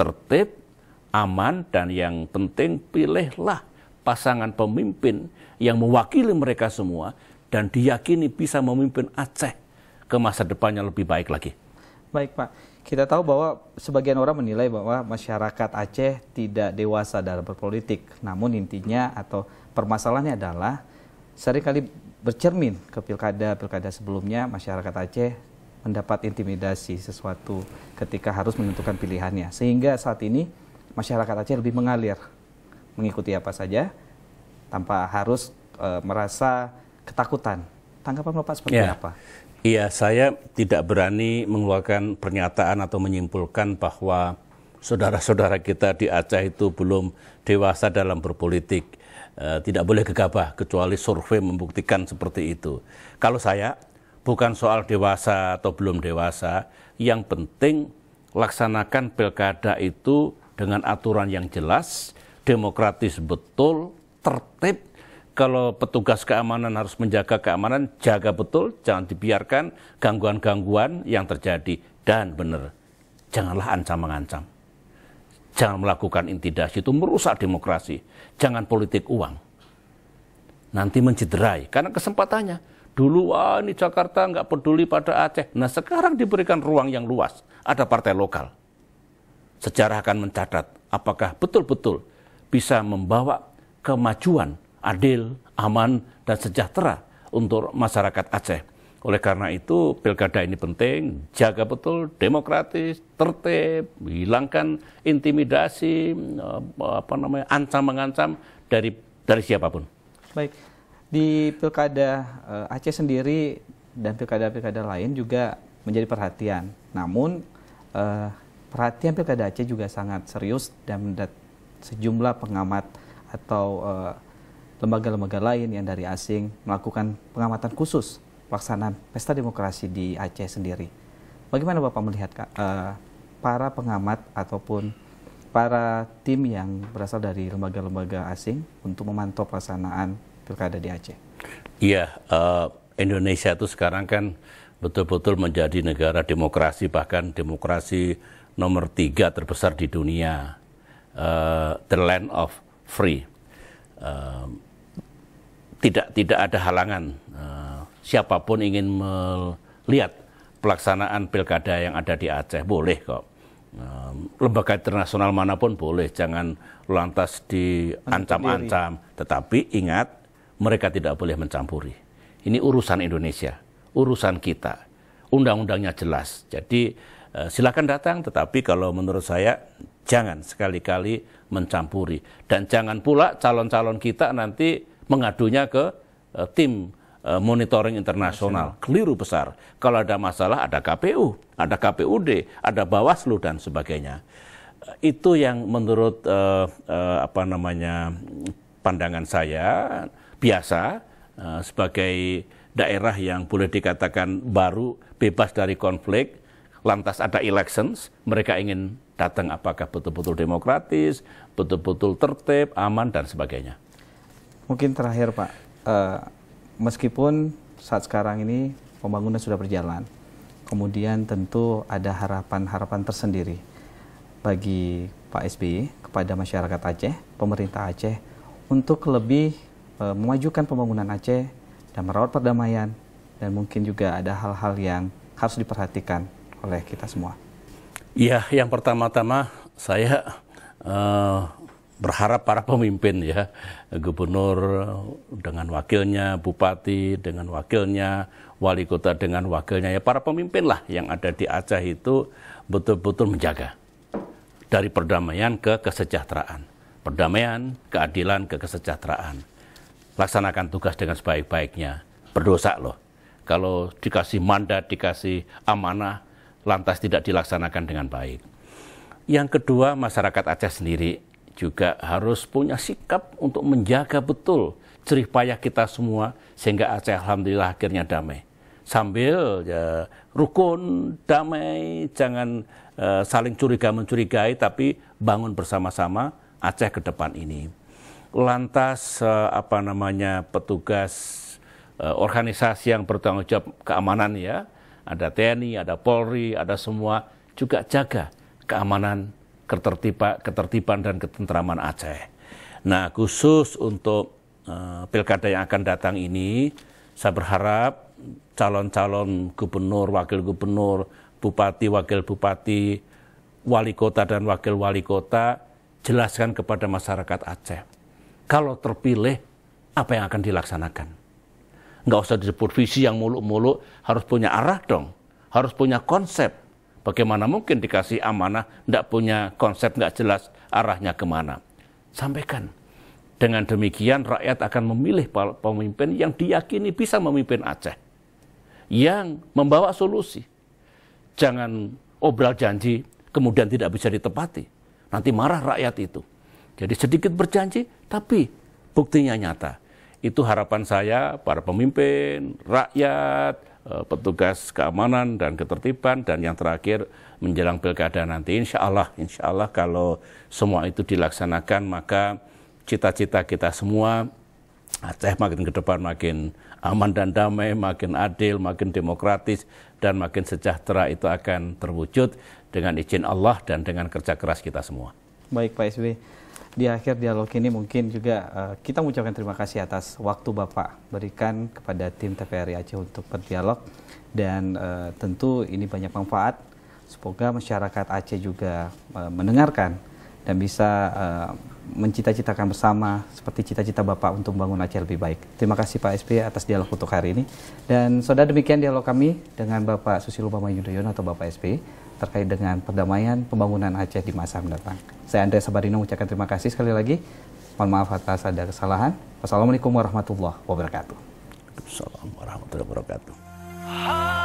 Speaker 1: tertib, aman, dan yang penting pilihlah pasangan pemimpin yang mewakili mereka semua dan diyakini bisa memimpin Aceh ke masa depan yang lebih baik lagi.
Speaker 2: Baik Pak, kita tahu bahwa sebagian orang menilai bahwa masyarakat Aceh tidak dewasa dalam berpolitik. Namun intinya atau permasalahannya adalah seringkali bercermin ke pilkada-pilkada sebelumnya masyarakat Aceh mendapat intimidasi sesuatu ketika harus menentukan pilihannya. Sehingga saat ini masyarakat Aceh lebih mengalir, mengikuti apa saja tanpa harus e, merasa ketakutan. Tanggapan Bapak seperti ya. apa? Iya, saya
Speaker 1: tidak berani mengeluarkan pernyataan atau menyimpulkan bahwa saudara-saudara kita di Aceh itu belum dewasa dalam berpolitik. E, tidak boleh gegabah kecuali survei membuktikan seperti itu. Kalau saya bukan soal dewasa atau belum dewasa, yang penting laksanakan pilkada itu dengan aturan yang jelas, demokratis betul, tertib kalau petugas keamanan harus menjaga keamanan, jaga betul, jangan dibiarkan gangguan-gangguan yang terjadi. Dan benar, janganlah ancam-mengancam. Jangan melakukan intimidasi, itu merusak demokrasi. Jangan politik uang. Nanti menciderai karena kesempatannya. Dulu, wah ini Jakarta nggak peduli pada Aceh. Nah sekarang diberikan ruang yang luas, ada partai lokal. Sejarah akan mencatat apakah betul-betul bisa membawa kemajuan adil, aman, dan sejahtera untuk masyarakat Aceh. Oleh karena itu, pilkada ini penting, jaga betul, demokratis, tertib, hilangkan intimidasi, eh, apa namanya, ancam-mengancam dari dari siapapun.
Speaker 2: Baik, di pilkada eh, Aceh sendiri dan pilkada-pilkada lain juga menjadi perhatian. Namun, eh, perhatian pilkada Aceh juga sangat serius dan sejumlah pengamat atau lembaga-lembaga lain yang dari asing melakukan pengamatan khusus pelaksanaan pesta demokrasi di Aceh sendiri. Bagaimana Bapak melihat Kak, uh, para pengamat ataupun para tim yang berasal dari lembaga-lembaga asing untuk memantau pelaksanaan pilkada di Aceh?
Speaker 1: Iya, uh, Indonesia itu sekarang kan betul-betul menjadi negara demokrasi bahkan demokrasi nomor tiga terbesar di dunia, uh, the land of free. Uh, tidak tidak ada halangan eh, siapapun ingin melihat pelaksanaan pilkada yang ada di Aceh boleh kok eh, lembaga internasional manapun boleh jangan lantas diancam-ancam tetapi ingat mereka tidak boleh mencampuri ini urusan Indonesia urusan kita undang-undangnya jelas jadi eh, silakan datang tetapi kalau menurut saya jangan sekali-kali mencampuri dan jangan pula calon-calon kita nanti mengadunya ke uh, tim uh, monitoring internasional. Keliru besar. Kalau ada masalah ada KPU, ada KPUD, ada Bawaslu dan sebagainya. Eh, itu yang menurut uh, uh, apa namanya pandangan saya biasa uh, sebagai daerah yang boleh dikatakan baru bebas dari konflik, lantas ada elections, mereka ingin datang apakah betul-betul demokratis, betul-betul tertib, aman dan sebagainya.
Speaker 2: Mungkin terakhir Pak, uh, meskipun saat sekarang ini pembangunan sudah berjalan, kemudian tentu ada harapan-harapan tersendiri bagi Pak SBY kepada masyarakat Aceh, pemerintah Aceh untuk lebih uh, memajukan pembangunan Aceh dan merawat perdamaian dan mungkin juga ada hal-hal yang harus diperhatikan oleh kita semua.
Speaker 1: Iya, yang pertama-tama saya uh, berharap para pemimpin ya gubernur dengan wakilnya bupati dengan wakilnya wali kota dengan wakilnya ya para pemimpin lah yang ada di Aceh itu betul-betul menjaga dari perdamaian ke kesejahteraan perdamaian keadilan ke kesejahteraan laksanakan tugas dengan sebaik-baiknya berdosa loh kalau dikasih mandat dikasih amanah lantas tidak dilaksanakan dengan baik yang kedua masyarakat Aceh sendiri juga harus punya sikap untuk menjaga betul jerih payah kita semua sehingga Aceh alhamdulillah akhirnya damai. Sambil ya, rukun, damai, jangan uh, saling curiga mencurigai tapi bangun bersama-sama Aceh ke depan ini. Lantas uh, apa namanya petugas uh, organisasi yang bertanggung jawab keamanan ya, ada TNI, ada Polri, ada semua juga jaga keamanan ketertiban, ketertiban dan ketentraman Aceh. Nah, khusus untuk uh, pilkada yang akan datang ini, saya berharap calon-calon gubernur, wakil gubernur, bupati, wakil bupati, wali kota dan wakil wali kota jelaskan kepada masyarakat Aceh. Kalau terpilih, apa yang akan dilaksanakan? Enggak usah disebut visi yang muluk-muluk, harus punya arah dong, harus punya konsep Bagaimana mungkin dikasih amanah, tidak punya konsep, tidak jelas arahnya kemana. Sampaikan. Dengan demikian rakyat akan memilih pemimpin yang diyakini bisa memimpin Aceh. Yang membawa solusi. Jangan obral janji kemudian tidak bisa ditepati. Nanti marah rakyat itu. Jadi sedikit berjanji tapi buktinya nyata. Itu harapan saya, para pemimpin, rakyat, Eh, petugas keamanan dan ketertiban dan yang terakhir menjelang pilkada nanti insya Allah insya Allah kalau semua itu dilaksanakan maka cita-cita kita semua Aceh makin ke depan makin aman dan damai, makin adil, makin demokratis dan makin sejahtera itu akan terwujud dengan izin Allah dan dengan kerja keras kita semua.
Speaker 2: Baik Pak Sby di akhir dialog ini mungkin juga uh, kita mengucapkan terima kasih atas waktu Bapak berikan kepada tim TVRI Aceh untuk berdialog dan uh, tentu ini banyak manfaat. Semoga masyarakat Aceh juga uh, mendengarkan dan bisa uh, mencita-citakan bersama seperti cita-cita Bapak untuk membangun Aceh lebih baik. Terima kasih Pak SP atas dialog untuk hari ini. Dan saudara demikian dialog kami dengan Bapak Susilo Bambang Yudhoyono atau Bapak SP terkait dengan perdamaian pembangunan Aceh di masa mendatang. Saya Andrea Sabarino mengucapkan terima kasih sekali lagi. Mohon maaf atas ada kesalahan. Wassalamualaikum warahmatullahi wabarakatuh. Assalamualaikum warahmatullahi wabarakatuh.